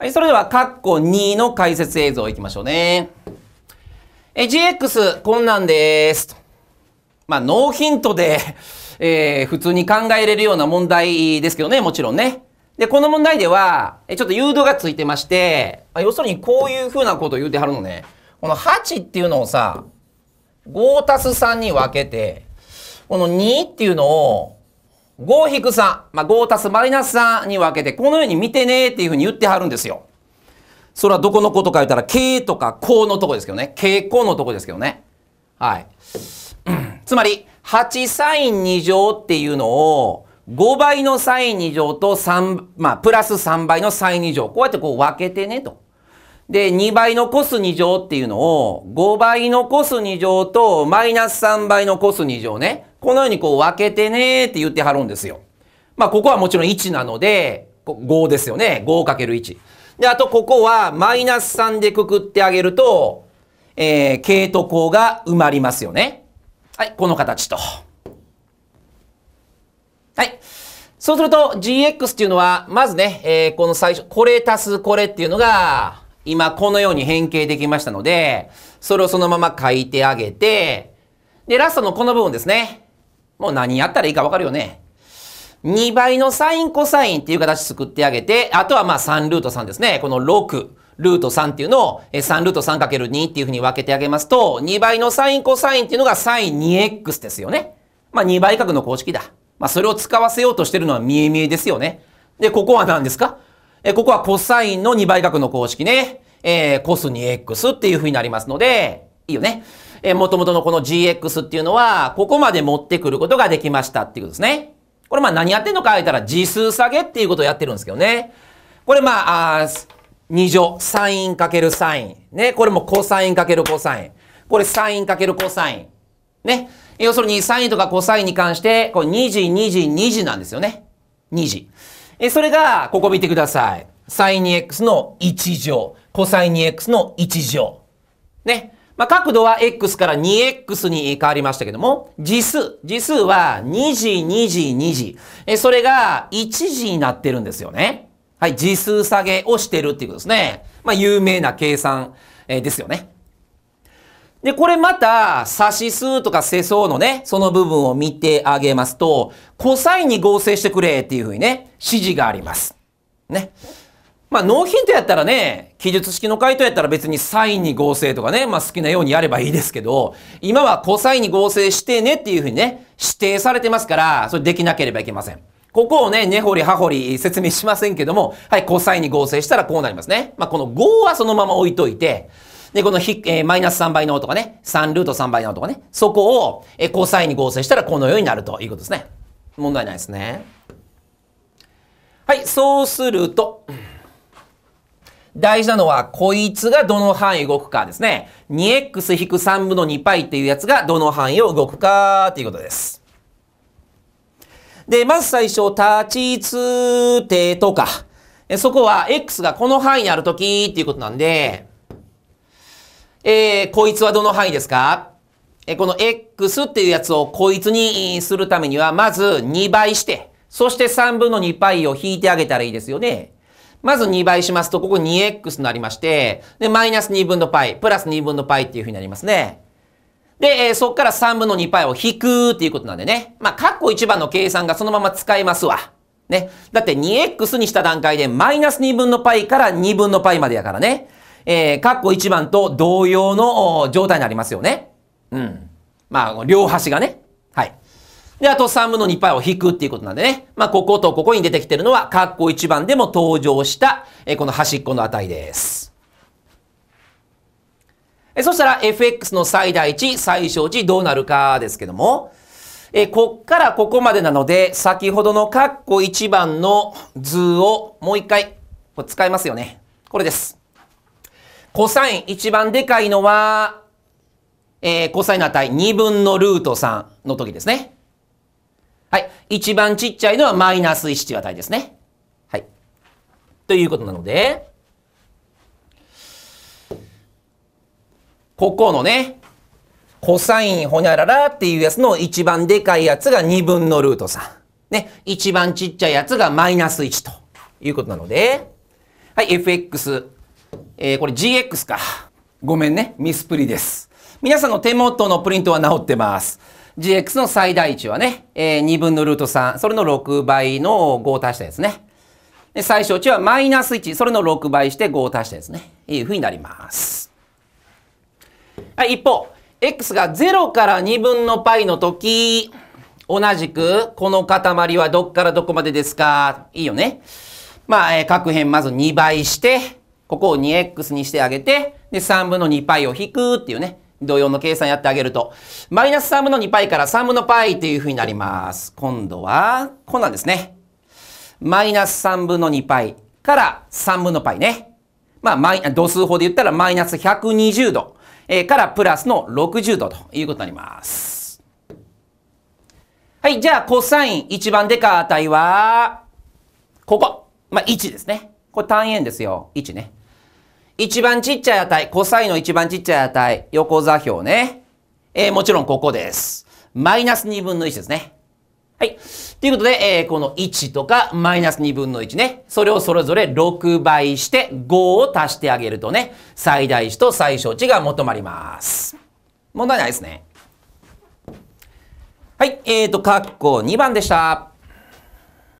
はい、それでは、カッコ2の解説映像いきましょうね。え、GX、こんなんです。まあ、ノーヒントで えー、普通に考えれるような問題ですけどね、もちろんね。で、この問題では、え、ちょっと誘導がついてまして、まあ、要するにこういう風なことを言うてはるのね。この8っていうのをさ、5たす3に分けて、この2っていうのを5引く3、まあ、5たすマイナス3に分けて、このように見てねっていうふうに言ってはるんですよ。それはどこのことか言ったら、K とか項のとこですけどね。K 項のとこですけどね。はい。つまり、8サイン2乗っていうのを、5倍のサイン2乗と3、まあ、プラス3倍のサイン2乗。こうやってこう分けてねと。で、2倍のコス2乗っていうのを、5倍のコス2乗とマイナス3倍のコス2乗ね。このようにこう分けてねって言ってはるんですよ。まあ、ここはもちろん1なので、5ですよね。5×1。で、あとここはマイナス3でくくってあげると、えー、系と項が埋まりますよね。はい、この形と。はい。そうすると GX っていうのは、まずね、えー、この最初、これ足すこれっていうのが、今このように変形できましたので、それをそのまま書いてあげて、で、ラストのこの部分ですね。もう何やったらいいかわかるよね。2倍のサインコサインっていう形作ってあげて、あとはまあ3ルート3ですね。この6。ルート3っていうのを3ルート3る2っていうふうに分けてあげますと、2倍のサインコサインっていうのがサイン 2x ですよね。まあ2倍角の公式だ。まあそれを使わせようとしてるのは見え見えですよね。で、ここは何ですかえここはコサインの2倍角の公式ね。えー、コス 2x っていうふうになりますので、いいよね。えー、元々のこの GX っていうのは、ここまで持ってくることができましたっていうことですね。これまあ何やってんのか言ったら、時数下げっていうことをやってるんですけどね。これまあ、あ2乗、サインかけるサイン。ね、これもコサインかけるコサイン。これサインかけるコサイン。ね。要するにサインとかコサインに関して、これ2時、2時、2時なんですよね。2時。え、それが、ここ見てください。サイン 2x の1乗。コサイン 2x の1乗。ね。まあ、角度は x から 2x に変わりましたけども、時数、時数は2時、2時、2時。え、それが1時になってるんですよね。はい、時数下げをしてるっていうことですね。まあ、有名な計算、えですよね。で、これまた、差し数とか世相のね、その部分を見てあげますと、コサインに合成してくれっていうふうにね、指示があります。ね。まあ、ノーヒントやったらね、記述式の回答やったら別にサインに合成とかね、まあ好きなようにやればいいですけど、今はコサインに合成してねっていうふうにね、指定されてますから、それできなければいけません。ここをね、根掘り葉掘り説明しませんけども、はい、コサインに合成したらこうなりますね。まあこの5はそのまま置いといて、で、このひ、えー、マイナス3倍のとかね、3ルート3倍のとかね、そこを、えー、コサインに合成したらこのようになるということですね。問題ないですね。はい、そうすると、大事なのは、こいつがどの範囲動くかですね。2x-3 分の 2π っていうやつがどの範囲を動くかっていうことです。で、まず最初、立ちつてとか、そこは x がこの範囲にあるときっていうことなんで、えー、こいつはどの範囲ですかえこの x っていうやつをこいつにするためには、まず2倍して、そして3分の2 π を引いてあげたらいいですよね。まず2倍しますと、ここ 2x になりまして、で、マイナス2分の π、プラス2分の π っていうふうになりますね。で、えー、そこから3分の 2π を引くっていうことなんでね。まあ、カッコ1番の計算がそのまま使えますわ。ね。だって 2x にした段階で、マイナス2分の π から2分の π までやからね。えー、カッコ1番と同様の状態になりますよね。うん。まあ、両端がね。で、あと3分の2 π を引くっていうことなんでね。まあ、こことここに出てきてるのは、括弧1番でも登場した、えこの端っこの値です。えそしたら、fx の最大値、最小値どうなるかですけども、えこっからここまでなので、先ほどの括弧1番の図をもう一回、これ使いますよね。これです。コサイン一番でかいのは、えー、コサインの値2分のルート3の時ですね。はい。一番ちっちゃいのはマイナス1ていう値ですね。はい。ということなので、ここのね、コサインホニャララっていうやつの一番でかいやつが2分のルート3。ね、一番ちっちゃいやつがマイナス1ということなので、はい、fx、えー、これ gx か。ごめんね、ミスプリです。皆さんの手元のプリントは直ってます。GX の最大値はね、えー、2分のルート3、それの6倍の5を足したやつね。で最小値はマイナス1、それの6倍して5を足したやつね。いうふうになります。はい、一方、x が0から2分の π の時、同じくこの塊はどっからどこまでですかいいよね。まあ、えー、各辺まず2倍して、ここを 2x にしてあげて、で、3分の 2π を引くっていうね。同様の計算やってあげると、マイナス3分の 2π から3分の π っていうふうになります。今度は、こんなんですね。マイナス3分の 2π から3分の π ね。まあ、マイ度数法で言ったらマイナス120度、えからプラスの60度ということになります。はい、じゃあ、コサイン一番でか値は、ここ。まあ、1ですね。これ単円ですよ。1ね。一番ちっちゃい値、コサインの一番ちっちゃい値、横座標ね。えー、もちろんここです。マイナス2分の1ですね。はい。ということで、えー、この1とかマイナス2分の1ね。それをそれぞれ6倍して5を足してあげるとね、最大値と最小値が求まります。問題ないですね。はい。えっ、ー、と、括弧2番でした。